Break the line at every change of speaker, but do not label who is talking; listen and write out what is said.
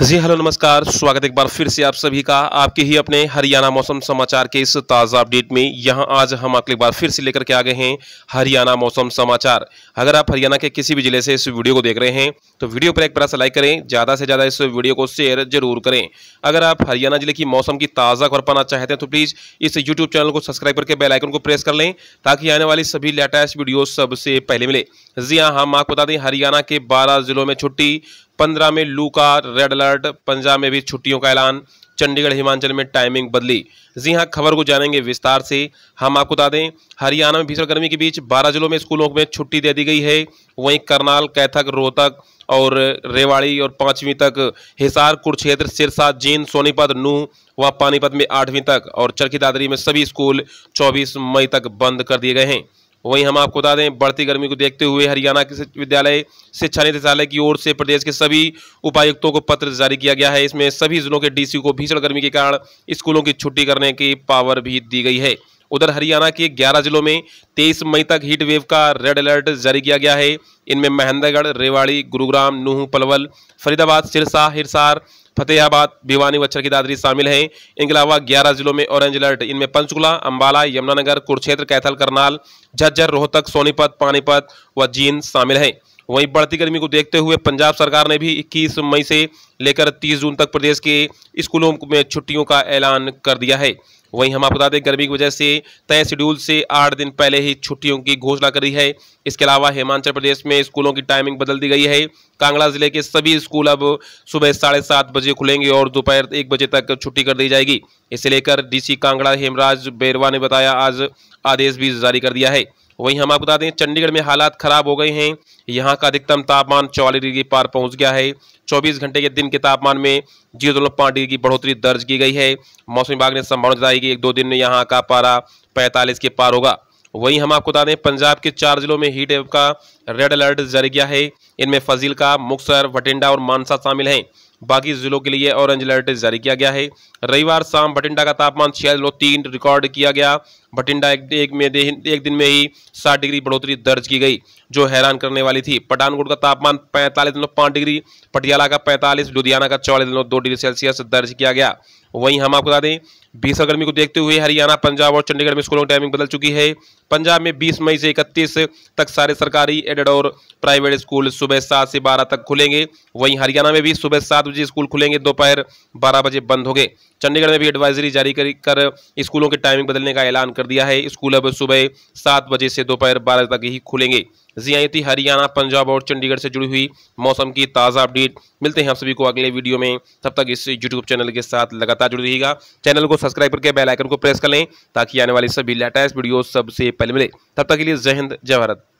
जी hello नमस्कार स्वागत एक बार फिर से आप सभी का आपके ही अपने हरियाणा मौसम समाचार के इस ताज़ा अपडेट में यहां आज हम आपके बार फिर से लेकर के आ गए हैं हरियाणा मौसम समाचार अगर आप हरियाणा के किसी भी जिले से इस वीडियो को देख रहे हैं तो वीडियो पर एक बड़ा सा लाइक करें ज़्यादा से ज़्यादा इस वीडियो को शेयर जरूर करें अगर आप हरियाणा जिले की मौसम की ताज़ा खबर पाना चाहते हैं तो प्लीज़ इस यूट्यूब चैनल को सब्सक्राइब करके बेलाइकन को प्रेस कर लें ताकि आने वाली सभी लेटेस्ट वीडियो सबसे पहले मिले जी हाँ हम आपको बता दें हरियाणा के बारह जिलों में छुट्टी पंद्रह में लू का रेड अलर्ट पंजाब में भी छुट्टियों का ऐलान चंडीगढ़ हिमाचल में टाइमिंग बदली जी हाँ खबर को जानेंगे विस्तार से हम आपको बता दें हरियाणा में भीषण गर्मी के बीच 12 जिलों में स्कूलों में छुट्टी दे दी गई है वहीं करनाल कैथक रोहतक और रेवाड़ी और पाँचवीं तक हिसार कुरुक्षेत्र सिरसा जींद सोनीपत नूह व पानीपत में आठवीं तक और चरखी दादरी में सभी स्कूल चौबीस मई तक बंद कर दिए गए हैं वहीं हम आपको बता दें बढ़ती गर्मी को देखते हुए हरियाणा के विद्यालय शिक्षा निदेशालय की ओर से प्रदेश के सभी उपायुक्तों को पत्र जारी किया गया है इसमें सभी जिलों के डीसी को भीषण गर्मी के कारण स्कूलों की छुट्टी करने की पावर भी दी गई है उधर हरियाणा के 11 जिलों में 23 मई तक हीट वेव का रेड अलर्ट जारी किया गया है इनमें महेंद्रगढ़ रेवाड़ी गुरुग्राम नूह पलवल फरीदाबाद सिरसा हिरसार फतेहाबाद भिवानी व की दादरी शामिल हैं इनके अलावा ग्यारह जिलों में ऑरेंज अलर्ट इनमें पंचकुला अंबाला यमुनानगर कुरुक्षेत्र कैथल करनाल झज्जर रोहतक सोनीपत पानीपत व जींद शामिल हैं वहीं बढ़ती गर्मी को देखते हुए पंजाब सरकार ने भी 21 मई से लेकर 30 जून तक प्रदेश के स्कूलों में छुट्टियों का ऐलान कर दिया है वहीं हम आपको बता दें गर्मी की वजह से तय शेड्यूल से आठ दिन पहले ही छुट्टियों की घोषणा करी है इसके अलावा हिमाचल प्रदेश में स्कूलों की टाइमिंग बदल दी गई है कांगड़ा जिले के सभी स्कूल अब सुबह साढ़े सात बजे खुलेंगे और दोपहर एक बजे तक छुट्टी कर दी जाएगी इसे लेकर डीसी कांगड़ा हेमराज बेरवा ने बताया आज आदेश भी जारी कर दिया है वहीं हम आपको बता दें चंडीगढ़ में हालात खराब हो गए हैं यहाँ का अधिकतम तापमान चौवालीस डिग्री पार पहुँच गया है चौबीस घंटे के दिन के तापमान में जीरो दशमलव पाँच डिग्री की बढ़ोतरी दर्ज की गई है मौसम विभाग ने संभावना जताई कि एक दो दिन में यहाँ का पारा पैंतालीस के पार होगा वहीं हम आपको बता दें पंजाब के चार जिलों में हीट वेव का रेड अलर्ट जारी किया है इनमें का मुक्सर भटिंडा और मानसा शामिल हैं बाकी जिलों के लिए ऑरेंज अलर्ट जारी किया गया है रविवार शाम भटिंडा का तापमान छियालीस तीन रिकॉर्ड किया गया बठिंडा एक, एक में एक दिन में ही सात डिग्री बढ़ोतरी दर्ज की गई जो हैरान करने वाली थी पठानकोट का तापमान पैंतालीस दिनों पाँच डिग्री पटियाला का पैंतालीस लुधियाना का चौवालीस दिनों दो डिग्री सेल्सियस दर्ज किया गया वहीं हम आपको बता दें बीस गर्मी को देखते हुए हरियाणा पंजाब और चंडीगढ़ में स्कूलों की टाइमिंग बदल चुकी है पंजाब में 20 मई से 31 तक सारे सरकारी एडेड और प्राइवेट स्कूल सुबह सात से बारह तक खुलेंगे वहीं हरियाणा में भी सुबह सात बजे स्कूल खुलेंगे दोपहर बारह बजे बंद हो गए चंडीगढ़ में भी एडवाइजरी जारी कर, स्कूलों के टाइमिंग बदलने का ऐलान कर दिया है स्कूल अब सुबह सात बजे से दोपहर बारह तक ही खुलेंगे थी हरियाणा पंजाब और चंडीगढ़ से जुड़ी हुई मौसम की ताज़ा अपडेट मिलते हैं आप सभी को अगले वीडियो में तब तक इस यूट्यूब चैनल के साथ लगातार जुड़ रहिएगा चैनल को सब्सक्राइब करके बेल आइकन को प्रेस कर लें ताकि आने वाली सभी लेटेस्ट वीडियो सबसे पहले मिले तब तक के लिए जय हिंद जय भारत